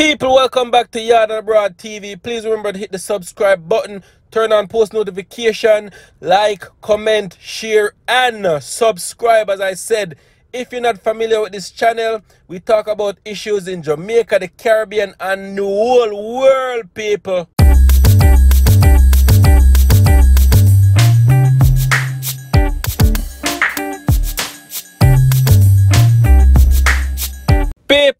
People, welcome back to Yard and Abroad TV. Please remember to hit the subscribe button, turn on post notification, like, comment, share, and subscribe. As I said, if you're not familiar with this channel, we talk about issues in Jamaica, the Caribbean, and the whole world, people.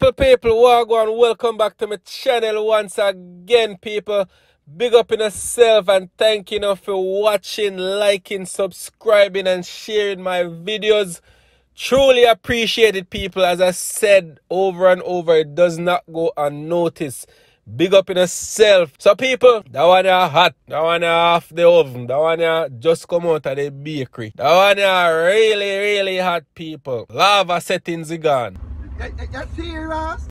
People, people, wagwan, welcome back to my channel once again, people. Big up in yourself and thank you know, for watching, liking, subscribing and sharing my videos. Truly appreciate it, people. As I said over and over, it does not go unnoticed. Big up in yourself. So people, that one are hot. That one are off the oven. That one are just come out of the bakery. That one are really, really hot, people. Lava settings are gone.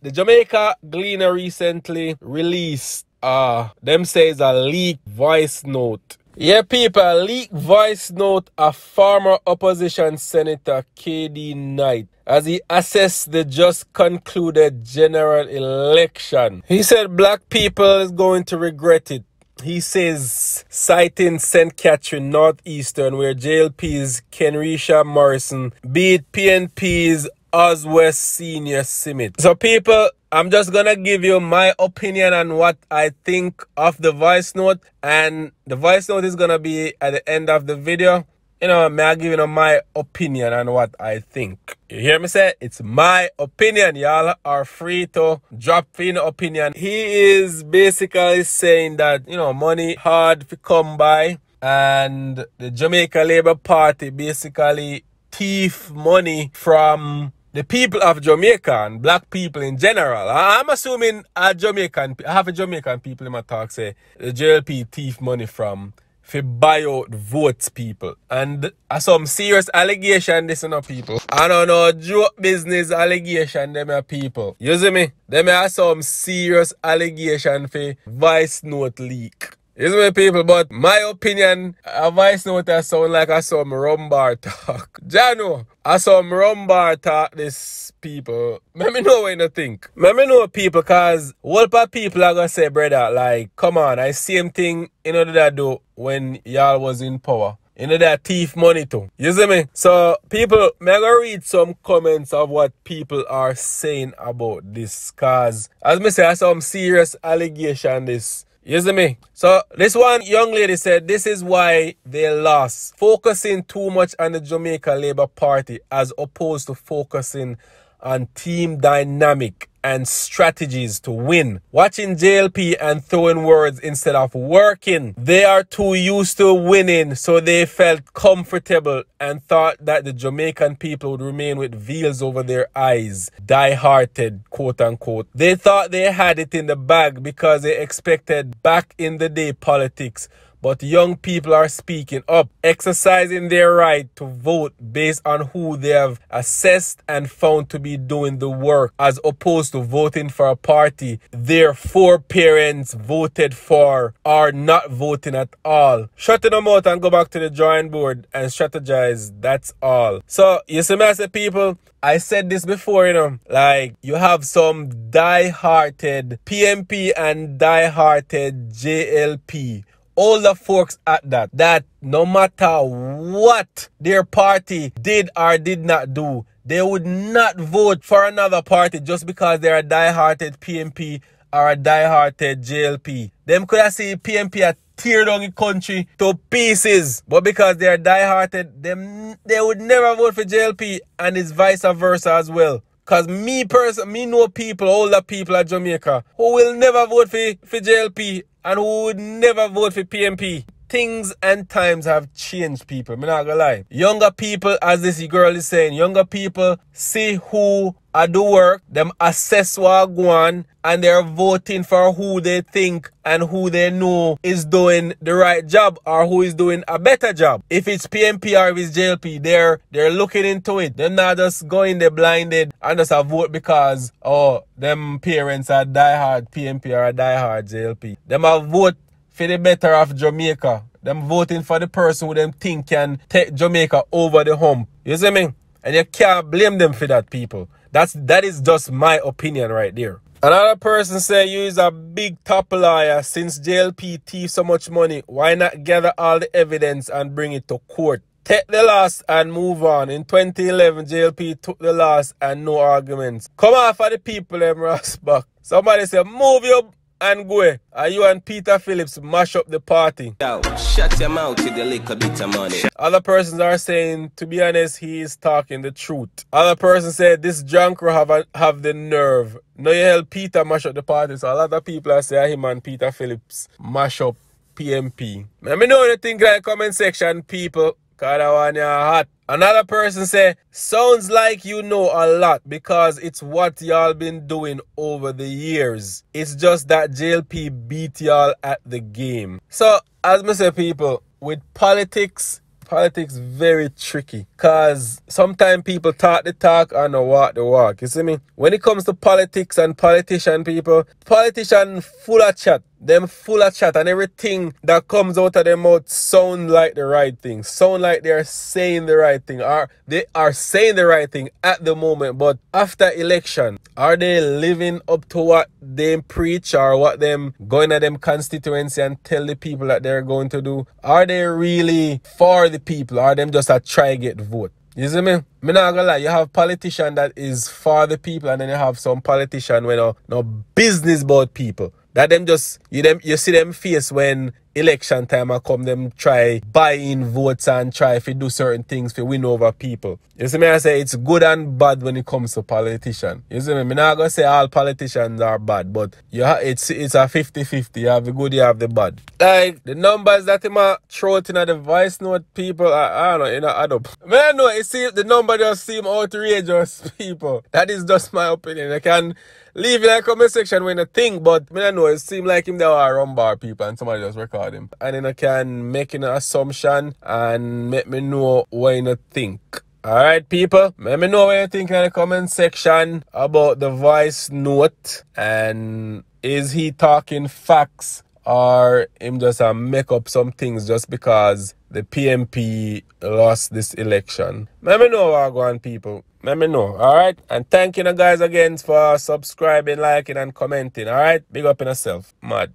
The Jamaica Gleaner recently released uh them says a leaked voice note. Yeah, people, leaked voice note of former opposition senator KD Knight as he assessed the just concluded general election. He said black people is going to regret it. He says, citing St. Catherine Northeastern, where JLP's Kenrisha Morrison beat PNP's we're Senior Summit. So people, I'm just gonna give you my opinion on what I think of the voice note and the voice note is gonna be at the end of the video. You know, may I give you my opinion on what I think. You hear me say? It's my opinion. Y'all are free to drop in opinion. He is basically saying that, you know, money hard to come by and the Jamaica Labour Party basically thief money from the people of Jamaica and black people in general. I'm assuming a Jamaican, I have a Jamaican people in my talk say the JLP thief money from for buy out votes people and uh, some serious allegation this you people I don't know joke business allegation them are people you see me them are some serious allegation for vice note leak is me people, but my opinion, a voice note that sound like I saw Rumbar talk. Jano, I saw Rumbar talk this people. Let me know what you think. Let me know people, cause what about people are gonna say, brother, like, come on, I same thing you know that I do when y'all was in power. You know that thief money too. You see me? So people, me I gonna read some comments of what people are saying about this. Cause as me say, I some serious allegation this Yes, me. So this one young lady said this is why they lost. Focusing too much on the Jamaica Labour Party as opposed to focusing on team dynamic and strategies to win. Watching JLP and throwing words instead of working. They are too used to winning, so they felt comfortable and thought that the Jamaican people would remain with veils over their eyes, die-hearted, quote-unquote. They thought they had it in the bag because they expected back in the day politics but young people are speaking up, exercising their right to vote based on who they have assessed and found to be doing the work, as opposed to voting for a party their foreparents voted for or not voting at all. Shutting them out and go back to the drawing board and strategize. That's all. So, you see, I said, people, I said this before, you know, like you have some die-hearted PMP and die-hearted JLP all the folks at that, that no matter what their party did or did not do, they would not vote for another party just because they're a die-hearted PMP or a die-hearted JLP. Them could have seen PMP a tear down the country to pieces, but because they're die-hearted, them they would never vote for JLP, and it's vice versa as well. Cause me person, me know people, older people at Jamaica who will never vote for, for JLP and who would never vote for PMP. Things and times have changed people. I'm not gonna lie. Younger people, as this girl is saying, younger people see who I do work, them assess what go on, and they're voting for who they think and who they know is doing the right job or who is doing a better job. If it's PMP or if it's JLP, they're they're looking into it. They're not just going there blinded and just a vote because oh them parents are diehard PMP or diehard JLP. Them a vote for the better of Jamaica. Them voting for the person who them think can take Jamaica over the hump. You see me? And you can't blame them for that, people. That's that is just my opinion right there. Another person say you is a big top liar since JLP thief so much money. Why not gather all the evidence and bring it to court? Take the loss and move on. In 2011, JLP took the loss and no arguments. Come on for the people, them Rossbach. Somebody say, move your and Gue, are you and Peter Phillips mash up the party. shut your mouth with a little bit of money. Other persons are saying, to be honest, he is talking the truth. Other person said, this junker have, a, have the nerve. No, you help Peter mash up the party. So a lot of people are saying him and Peter Phillips mash up PMP. Let me know what you think in the comment section, people. Cause Another person say, sounds like you know a lot because it's what y'all been doing over the years. It's just that JLP beat y'all at the game. So, as me say people, with politics, politics very tricky because sometimes people talk the talk and they walk the walk. You see me? When it comes to politics and politician people, politician full of chat them full of chat and everything that comes out of their mouth sound like the right thing sound like they are saying the right thing or they are saying the right thing at the moment but after election are they living up to what they preach or what them going at them constituency and tell the people that they're going to do are they really for the people are them just a try get vote you see me? Me not gonna lie, you have politician that is for the people and then you have some politician when no, no business about people that them just you them you see them face when election time I come, them try buy in votes and try if you do certain things to win over people. You see me, I say it's good and bad when it comes to politician. You see me, I'm not gonna say all politicians are bad, but yeah, it's it's a 50-50. You have the good, you have the bad. Like the numbers that him throw it in the voice note, people, I, I don't know, you know, add up. Man, no, it see the number just seem outrageous, people. That is just my opinion. I can leave in the comment section when I think, but man, no, it seem like him there are rumbar people and somebody just record call him. And then I can make an assumption and make me know what you think. Alright people, let me know what you think in the comment section about the voice note and is he talking facts or him just uh, make up some things just because the PMP lost this election. Let me know, Wagwan people. Let me know, all right? And thank you guys again for subscribing, liking, and commenting, all right? Big up in yourself, mad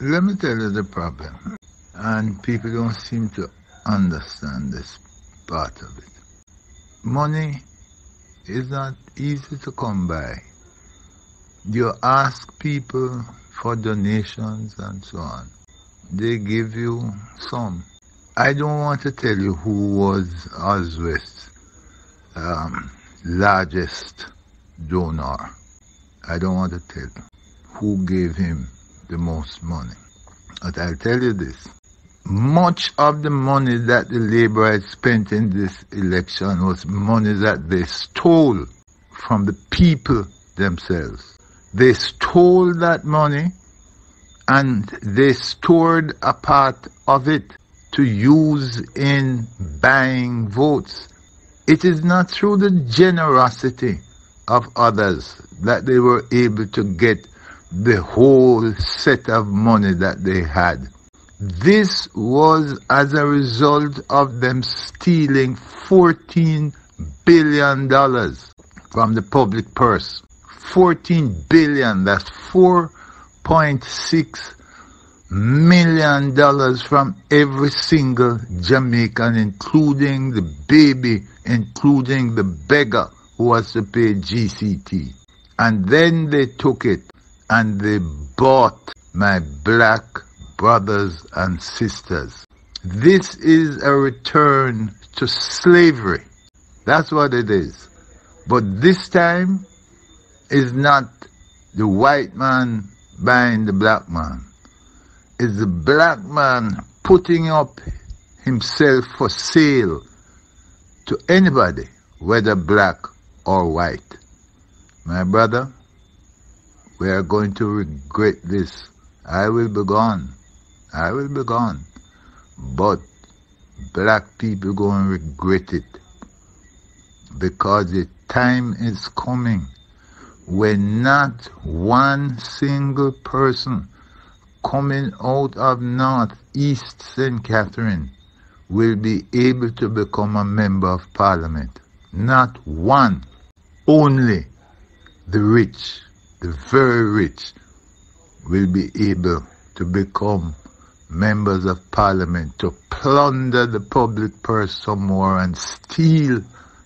let me tell you the problem, and people don't seem to understand this part of it. Money is not easy to come by. You ask people for donations and so on. They give you some. I don't want to tell you who was Oswest's um, largest donor. I don't want to tell who gave him the most money. But I'll tell you this. Much of the money that the laborers spent in this election was money that they stole from the people themselves. They stole that money and they stored a part of it to use in buying votes. It is not through the generosity of others that they were able to get the whole set of money that they had. This was as a result of them stealing $14 billion from the public purse. 14 billion, that's 4.6 million dollars from every single Jamaican, including the baby, including the beggar who has to pay GCT. And then they took it and they bought my black brothers and sisters. This is a return to slavery. That's what it is. But this time is not the white man buying the black man. It's the black man putting up himself for sale to anybody, whether black or white. My brother, we are going to regret this. I will be gone. I will be gone. But black people going to regret it because the time is coming when not one single person coming out of North East St. Catherine will be able to become a member of parliament. Not one, only the rich the very rich will be able to become members of parliament to plunder the public purse some more and steal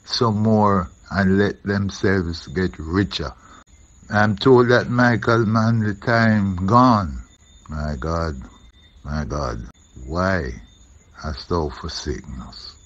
some more and let themselves get richer. I'm told that Michael Mann, the time gone. My God, my God, why hast thou forsaken us?